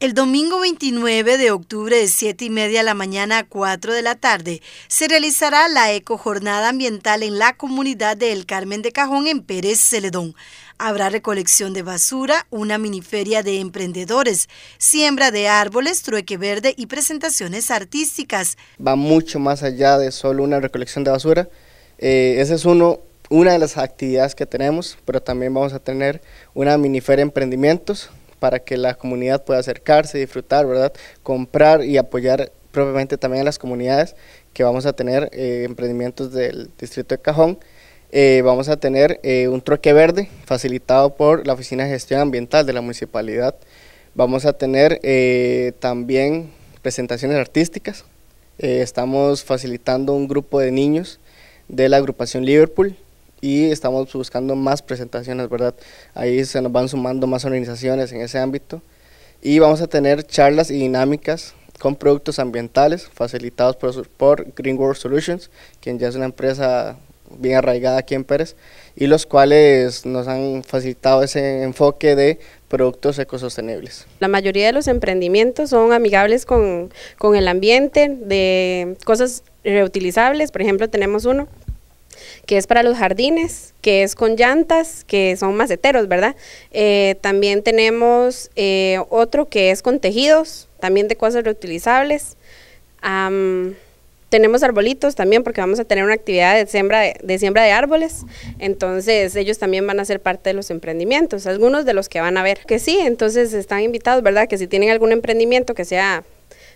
El domingo 29 de octubre de 7 y media de la mañana a 4 de la tarde se realizará la ecojornada ambiental en la comunidad de El Carmen de Cajón en Pérez Celedón. Habrá recolección de basura, una miniferia de emprendedores, siembra de árboles, trueque verde y presentaciones artísticas. Va mucho más allá de solo una recolección de basura. Eh, esa es una de las actividades que tenemos, pero también vamos a tener una miniferia de emprendimientos para que la comunidad pueda acercarse, disfrutar, ¿verdad? Comprar y apoyar propiamente también a las comunidades que vamos a tener eh, emprendimientos del distrito de Cajón. Eh, vamos a tener eh, un troque verde facilitado por la Oficina de Gestión Ambiental de la Municipalidad. Vamos a tener también presentaciones artísticas. estamos facilitando un grupo de niños de la agrupación Liverpool y estamos buscando más presentaciones, ¿verdad? Ahí se nos van sumando más organizaciones en ese ámbito y vamos a tener charlas y dinámicas con productos ambientales facilitados por, Green World Solutions, quien ya es una empresa bien arraigada aquí en Pérez, y los cuales nos han facilitado ese enfoque de productos ecosostenibles. La mayoría de los emprendimientos son amigables con, con el ambiente, de cosas reutilizables, por ejemplo tenemos uno que es para los jardines, que es con llantas, que son maceteros, ¿verdad? Eh, también tenemos eh, otro que es con tejidos, también de cosas reutilizables. tenemos arbolitos también porque vamos a tener una actividad de siembra de, siembra de árboles, entonces ellos también van a ser parte de los emprendimientos, algunos de los que van a ver que sí, entonces están invitados, ¿verdad? Que si tienen algún emprendimiento que sea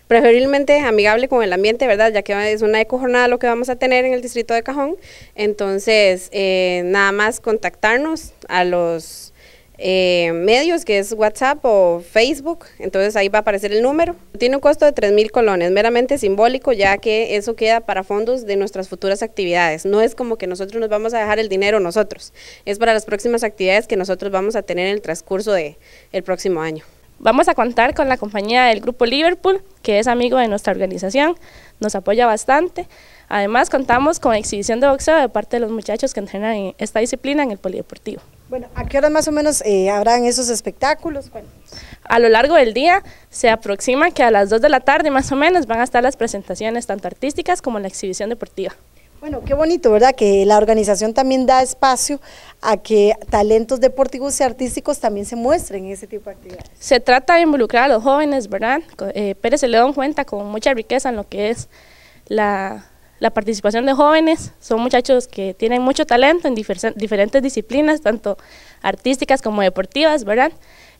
preferiblemente amigable con el ambiente, ¿verdad? Ya que es una ecojornada lo que vamos a tener en el distrito de Cajón. Entonces, eh, nada más contactarnos a los eh, medios, que es WhatsApp o Facebook, entonces ahí va a aparecer el número. Tiene un costo de mil colones, meramente simbólico, ya que eso queda para fondos de nuestras futuras actividades. No es como que nosotros nos vamos a dejar el dinero nosotros, es para las próximas actividades que nosotros vamos a tener en el transcurso del el próximo año. Vamos a contar con la compañía del Grupo Liverpool, que es amigo de nuestra organización, nos apoya bastante. Además, contamos con exhibición de boxeo de parte de los muchachos que entrenan en esta disciplina en el polideportivo. Bueno, ¿a qué horas más o menos eh, habrán esos espectáculos? A lo largo del día se aproxima que a las 2 de la tarde más o menos van a estar las presentaciones tanto artísticas como la exhibición deportiva. Bueno, qué bonito, ¿verdad? Que la organización también da espacio a que talentos deportivos y artísticos también se muestren en ese tipo de actividades. Se trata de involucrar a los jóvenes, ¿verdad? Eh, Pérez se le da cuenta con mucha riqueza en lo que es la, participación de jóvenes. Son muchachos que tienen mucho talento en diferentes disciplinas, tanto artísticas como deportivas, ¿verdad?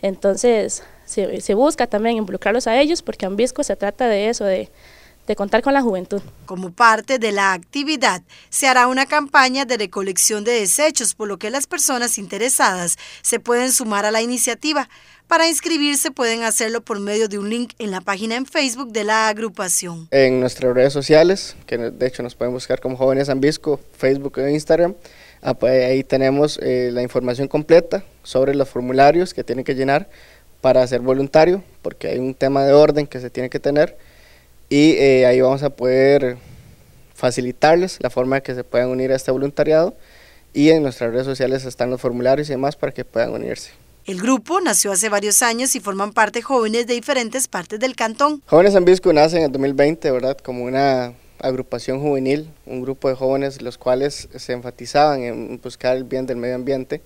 Entonces se, se busca también involucrarlos a ellos porque Ambisco se trata de eso, de de contar con la juventud. Como parte de la actividad, se hará una campaña de recolección de desechos, por lo que las personas interesadas se pueden sumar a la iniciativa. Para inscribirse pueden hacerlo por medio de un link en la página en Facebook de la agrupación. En nuestras redes sociales, que de hecho nos pueden buscar como Jóvenes Ambisco, Facebook e Instagram, ah, pues, ahí tenemos eh, la información completa sobre los formularios que tienen que llenar para ser voluntario, porque hay un tema de orden que se tiene que tener y eh, ahí vamos a poder facilitarles la forma de que se puedan unir a este voluntariado y en nuestras redes sociales están los formularios y demás para que puedan unirse. El grupo nació hace varios años y forman parte jóvenes de diferentes partes del cantón. Jóvenes Bisco nace en el 2020, ¿verdad? Como una agrupación juvenil, un grupo de jóvenes los cuales se enfatizaban en buscar el bien del medio ambiente,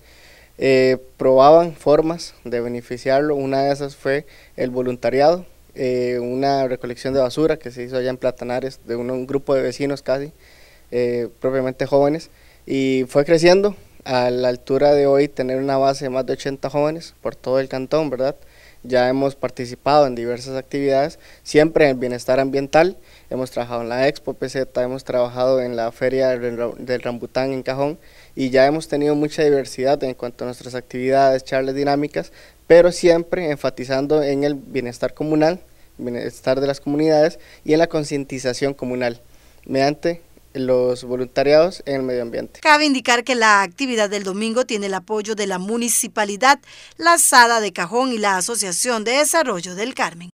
eh, probaban formas de beneficiarlo, una de esas fue el voluntariado, eh, una recolección de basura que se hizo allá en Platanares, de un, grupo de vecinos casi, eh, propiamente jóvenes, y fue creciendo a la altura de hoy tener una base de más de 80 jóvenes por todo el cantón, ¿verdad? Ya hemos participado en diversas actividades, siempre en el bienestar ambiental, hemos trabajado en la Expo PZ, hemos trabajado en la Feria del Rambután en Cajón y ya hemos tenido mucha diversidad en cuanto a nuestras actividades, charlas dinámicas, pero siempre enfatizando en el bienestar comunal, bienestar de las comunidades y en la concientización comunal mediante los voluntariados en el medio ambiente. Cabe indicar que la actividad del domingo tiene el apoyo de la municipalidad, la Sada de Cajón y la Asociación de Desarrollo del Carmen.